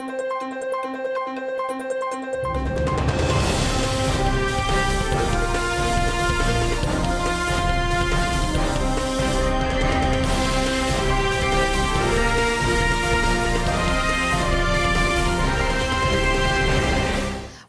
Thank you.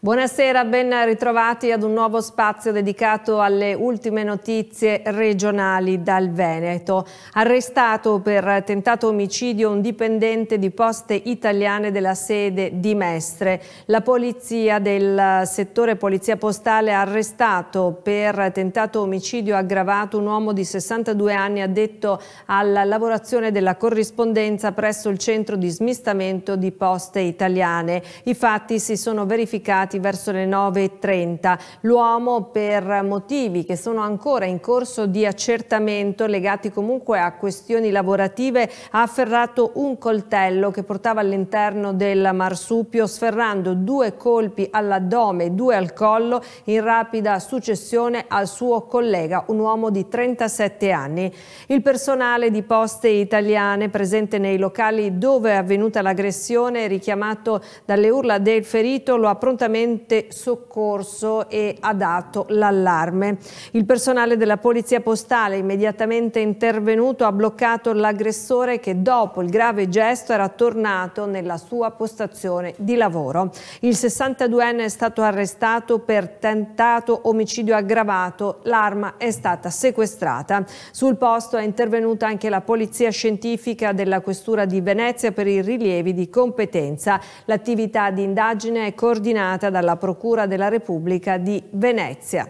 Buonasera, ben ritrovati ad un nuovo spazio dedicato alle ultime notizie regionali dal Veneto. Arrestato per tentato omicidio un dipendente di Poste Italiane della sede di Mestre. La polizia del settore Polizia Postale ha arrestato per tentato omicidio aggravato un uomo di 62 anni addetto alla lavorazione della corrispondenza presso il centro di smistamento di Poste Italiane. I fatti si sono verificati registrati verso le 9.30. L'uomo per motivi che sono ancora in corso di accertamento legati comunque a questioni lavorative ha afferrato un coltello che portava all'interno del marsupio sferrando due colpi all'addome e due al collo in rapida successione al suo collega, un uomo di 37 anni. Il personale di poste italiane presente nei locali dove è avvenuta l'aggressione richiamato dalle urla del ferito lo ha prontamente prontamente soccorso e ha dato l'allarme. Il personale della Polizia Postale immediatamente intervenuto ha bloccato l'aggressore che dopo il grave gesto era tornato nella sua postazione di lavoro. Il 62enne è stato arrestato per tentato omicidio aggravato, l'arma è stata sequestrata. Sul posto è intervenuta anche la Polizia Scientifica della Questura di Venezia per i rilievi di competenza. L'attività di indagine è coordinata indetta dalla Procura della Repubblica di Venezia.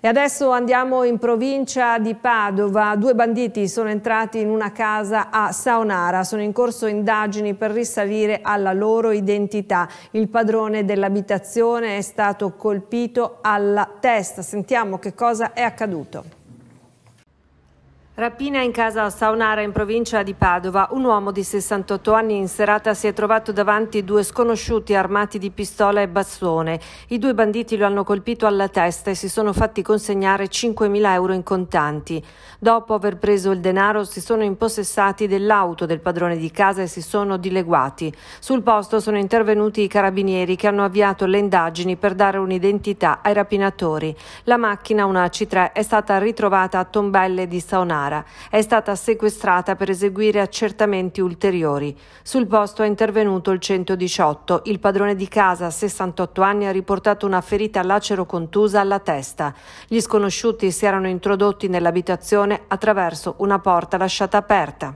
E adesso andiamo in provincia di Padova. Due banditi sono entrati in una casa a Saonara. Sono in corso indagini per risalire alla loro identità. Il padrone dell'abitazione è stato colpito alla testa. Sentiamo che cosa è accaduto. Rapina in casa a Saunara in provincia di Padova. Un uomo di 68 anni in serata si è trovato davanti due sconosciuti armati di pistola e bastone. I due banditi lo hanno colpito alla testa e si sono fatti consegnare 5.000 euro in contanti. Dopo aver preso il denaro si sono impossessati dell'auto del padrone di casa e si sono dileguati. Sul posto sono intervenuti i carabinieri che hanno avviato le indagini per dare un'identità ai rapinatori. La macchina, una C3, è stata ritrovata a Tombelle di Saunara. Mara è stata sequestrata per eseguire accertamenti ulteriori. Sul posto è intervenuto il 118. Il padrone di casa, 68 anni, ha riportato una ferita lacero contusa alla testa. Gli sconosciuti si erano introdotti nell'abitazione attraverso una porta lasciata aperta.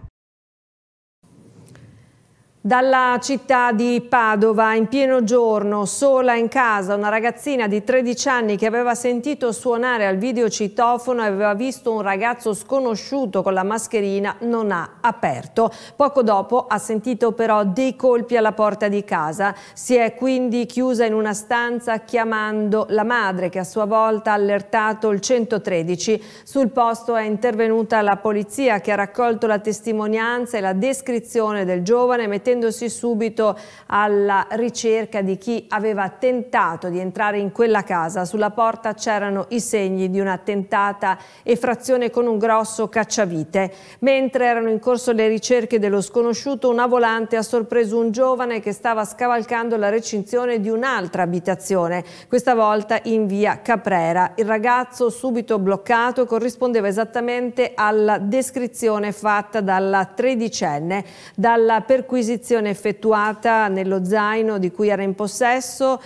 Dalla città di Padova, in pieno giorno, sola in casa, una ragazzina di 13 anni che aveva sentito suonare al videocitofono e aveva visto un ragazzo sconosciuto con la mascherina non ha aperto. Poco dopo ha sentito però dei colpi alla porta di casa. Si è quindi chiusa in una stanza chiamando la madre che a sua volta ha allertato il 113. Sul posto è intervenuta la polizia che ha raccolto la testimonianza e la descrizione del giovane mettendo mettendosi subito alla ricerca di chi aveva tentato di entrare in quella casa. Sulla porta c'erano i segni di una tentata effrazione con un grosso cacciavite. Mentre erano in corso le ricerche dello sconosciuto, una volante ha sorpreso un giovane che stava scavalcando la recinzione di un'altra abitazione, questa volta in via Caprera. Il ragazzo subito bloccato corrispondeva esattamente alla descrizione fatta dalla tredicenne dalla perquisizione disposizione effettuata nello zaino di cui era in possesso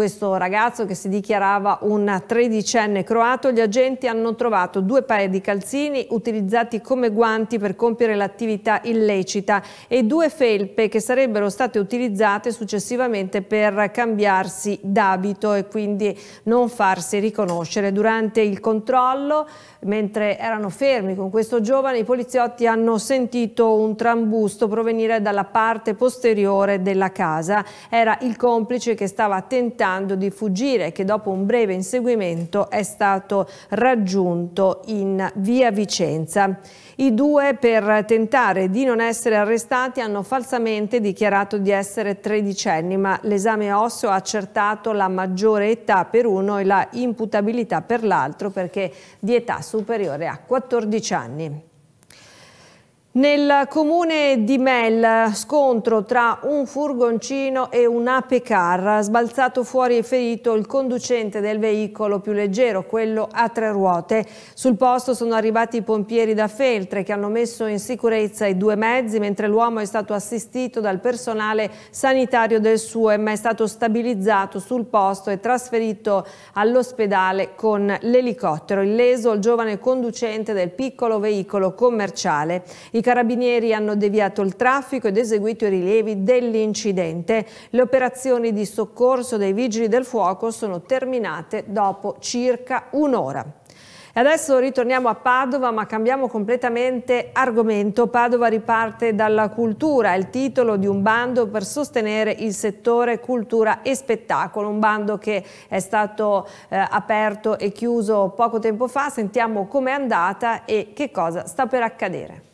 questo ragazzo che si dichiarava un tredicenne croato, gli agenti hanno trovato due paia di calzini utilizzati come guanti per compiere l'attività illecita e due felpe che sarebbero state utilizzate successivamente per cambiarsi d'abito e quindi non farsi riconoscere. Durante il controllo, mentre erano fermi con questo giovane, i poliziotti hanno sentito un trambusto provenire dalla parte posteriore della casa. Era il complice che stava tentando tentando di fuggire che dopo un breve inseguimento è stato raggiunto in via Vicenza. I due per tentare di non essere arrestati hanno falsamente dichiarato di essere tredicenni ma l'esame osseo ha accertato la maggiore età per uno e la imputabilità per l'altro perché di età superiore a 14 anni. Nel comune di Mel, scontro tra un furgoncino e un apecar, sbalzato fuori e ferito il conducente del veicolo più leggero, quello a tre ruote. Sul posto sono arrivati i pompieri da Feltre che hanno messo in sicurezza i due mezzi, mentre l'uomo è stato assistito dal personale sanitario del SUEM, è stato stabilizzato sul posto e trasferito all'ospedale con l'elicottero. Illeso il giovane conducente del piccolo veicolo commerciale. Il i carabinieri hanno deviato il traffico ed eseguito i rilievi dell'incidente. Le operazioni di soccorso dei vigili del fuoco sono terminate dopo circa un'ora. E adesso ritorniamo a Padova ma cambiamo completamente argomento. Padova riparte dalla cultura, il titolo di un bando per sostenere il settore cultura e spettacolo, un bando che è stato eh, aperto e chiuso poco tempo fa. Sentiamo com'è andata e che cosa sta per accadere.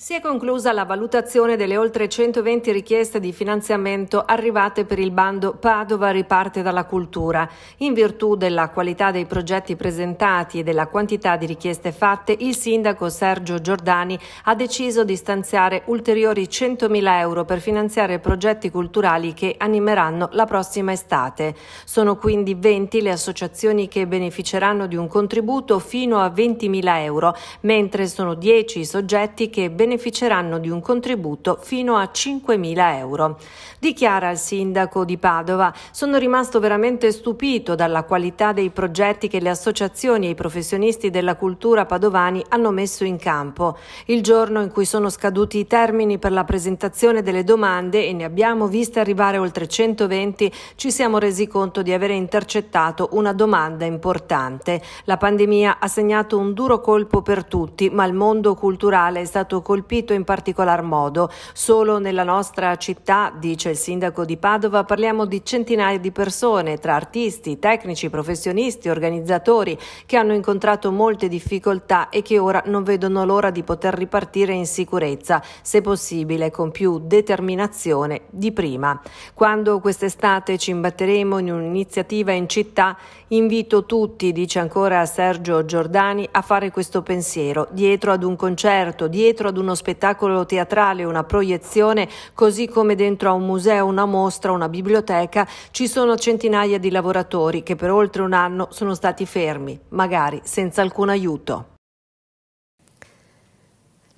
Si è conclusa la valutazione delle oltre 120 richieste di finanziamento arrivate per il bando Padova riparte dalla cultura. In virtù della qualità dei progetti presentati e della quantità di richieste fatte, il sindaco Sergio Giordani ha deciso di stanziare ulteriori 100.000 euro per finanziare progetti culturali che animeranno la prossima estate. Sono quindi 20 le associazioni che beneficeranno di un contributo fino a 20.000 euro, mentre sono 10 i soggetti che beneficeranno beneficeranno di un contributo fino a 5.000 euro. Dichiara il sindaco di Padova, sono rimasto veramente stupito dalla qualità dei progetti che le associazioni e i professionisti della cultura padovani hanno messo in campo. Il giorno in cui sono scaduti i termini per la presentazione delle domande e ne abbiamo viste arrivare oltre 120, ci siamo resi conto di avere intercettato una domanda importante. La pandemia ha segnato un duro colpo per tutti, ma il mondo culturale è stato colpito colpito in particolar modo. Solo nella nostra città, dice il sindaco di Padova, parliamo di centinaia di persone, tra artisti, tecnici, professionisti, organizzatori, che hanno incontrato molte difficoltà e che ora non vedono l'ora di poter ripartire in sicurezza, se possibile con più determinazione di prima. Quando quest'estate ci imbatteremo in un'iniziativa in città, invito tutti, dice ancora Sergio Giordani, a fare questo pensiero, dietro ad un concerto, dietro ad un uno spettacolo teatrale, una proiezione, così come dentro a un museo, una mostra, una biblioteca, ci sono centinaia di lavoratori che per oltre un anno sono stati fermi, magari senza alcun aiuto.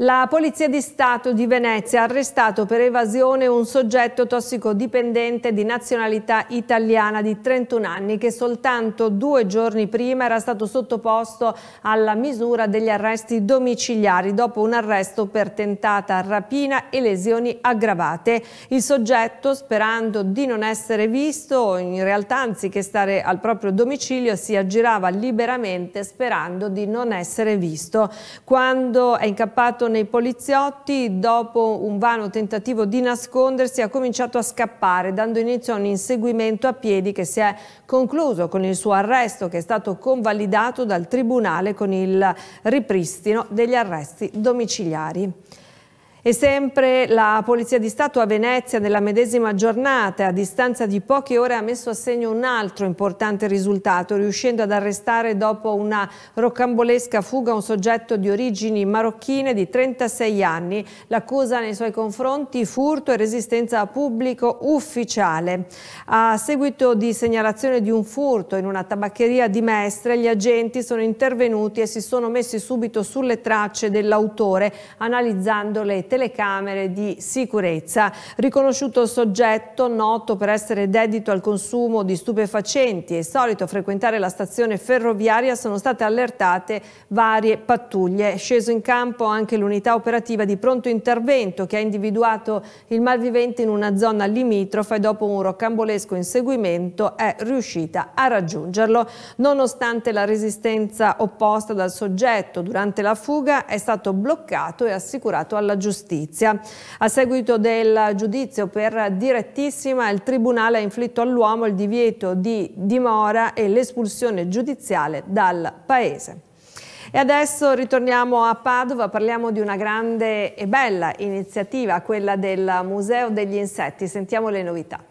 La Polizia di Stato di Venezia ha arrestato per evasione un soggetto tossicodipendente di nazionalità italiana di 31 anni che soltanto due giorni prima era stato sottoposto alla misura degli arresti domiciliari dopo un arresto per tentata rapina e lesioni aggravate. Il soggetto, sperando di non essere visto, in realtà anziché stare al proprio domicilio si aggirava liberamente sperando di non essere visto. Quando è incappato i poliziotti, dopo un vano tentativo di nascondersi, ha cominciato a scappare, dando inizio a un inseguimento a piedi che si è concluso con il suo arresto, che è stato convalidato dal Tribunale con il ripristino degli arresti domiciliari. E sempre la Polizia di Stato a Venezia nella medesima giornata, a distanza di poche ore, ha messo a segno un altro importante risultato, riuscendo ad arrestare dopo una rocambolesca fuga un soggetto di origini marocchine di 36 anni. L'accusa nei suoi confronti furto e resistenza a pubblico ufficiale. A seguito di segnalazione di un furto in una tabaccheria di Mestre, gli agenti sono intervenuti e si sono messi subito sulle tracce dell'autore, analizzando le telecamere di sicurezza. Riconosciuto soggetto noto per essere dedito al consumo di stupefacenti e solito frequentare la stazione ferroviaria sono state allertate varie pattuglie. È sceso in campo anche l'unità operativa di pronto intervento che ha individuato il malvivente in una zona limitrofa e dopo un rocambolesco inseguimento è riuscita a raggiungerlo. Nonostante la resistenza opposta dal soggetto durante la fuga è stato bloccato e assicurato alla giustizia giustizia. A seguito del giudizio per direttissima, il Tribunale ha inflitto all'uomo il divieto di dimora e l'espulsione giudiziale dal Paese. E adesso ritorniamo a Padova, parliamo di una grande e bella iniziativa, quella del Museo degli Insetti. Sentiamo le novità.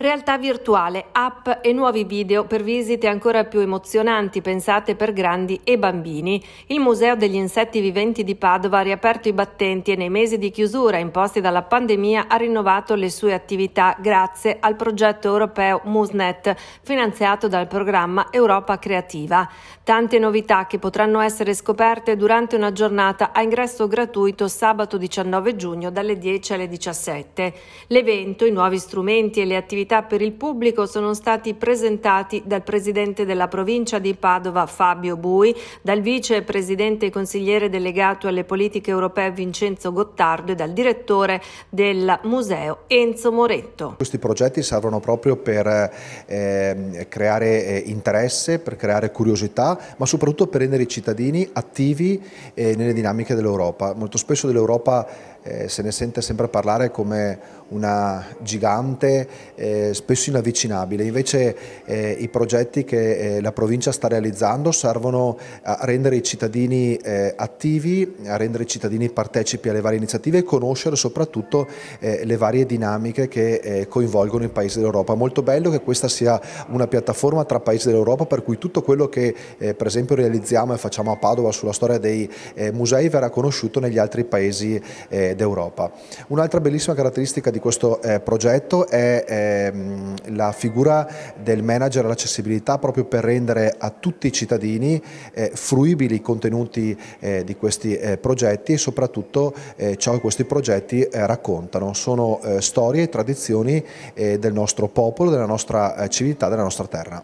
Realtà virtuale, app e nuovi video per visite ancora più emozionanti pensate per grandi e bambini. Il Museo degli Insetti Viventi di Padova ha riaperto i battenti e nei mesi di chiusura imposti dalla pandemia ha rinnovato le sue attività grazie al progetto europeo MUSNET finanziato dal programma Europa Creativa. Tante novità che potranno essere scoperte durante una giornata a ingresso gratuito sabato 19 giugno dalle 10 alle 17. L'evento, i nuovi strumenti e le attività attività per il pubblico sono stati presentati dal presidente della provincia di Padova Fabio Bui, dal vicepresidente e consigliere delegato alle politiche europee Vincenzo Gottardo e dal direttore del museo Enzo Moretto. Questi progetti servono proprio per ehm, eh, creare interesse, per creare curiosità, ma soprattutto per rendere i cittadini attivi eh, nelle dinamiche dell'Europa. Molto spesso dell'Europa eh, se ne sente sempre parlare come una gigante eh, spesso inavvicinabile, invece eh, i progetti che eh, la provincia sta realizzando servono a rendere i cittadini eh, attivi, a rendere i cittadini partecipi alle varie iniziative e conoscere soprattutto eh, le varie dinamiche che coinvolgono i paesi dell'Europa. Molto bello che questa sia una piattaforma tra paesi dell'Europa per cui tutto quello che per esempio realizziamo e facciamo a Padova sulla storia dei musei verrà conosciuto negli altri paesi eh, d'Europa. Un'altra bellissima caratteristica di questo eh, progetto è ehm, la figura del manager all'accessibilità proprio per rendere a tutti i cittadini eh, fruibili i contenuti eh, di questi eh, progetti e soprattutto eh, ciò che questi progetti eh, raccontano. Sono storie e tradizioni del nostro popolo, della nostra civiltà, della nostra terra.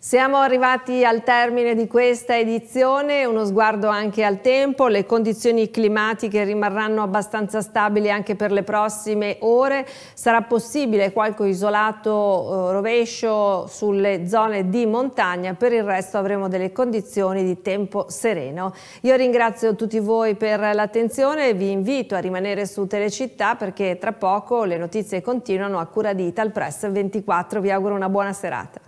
Siamo arrivati al termine di questa edizione, uno sguardo anche al tempo, le condizioni climatiche rimarranno abbastanza stabili anche per le prossime ore, sarà possibile qualche isolato eh, rovescio sulle zone di montagna, per il resto avremo delle condizioni di tempo sereno. Io ringrazio tutti voi per l'attenzione, vi invito a rimanere su Telecittà perché tra poco le notizie continuano a cura di Italpress 24, vi auguro una buona serata.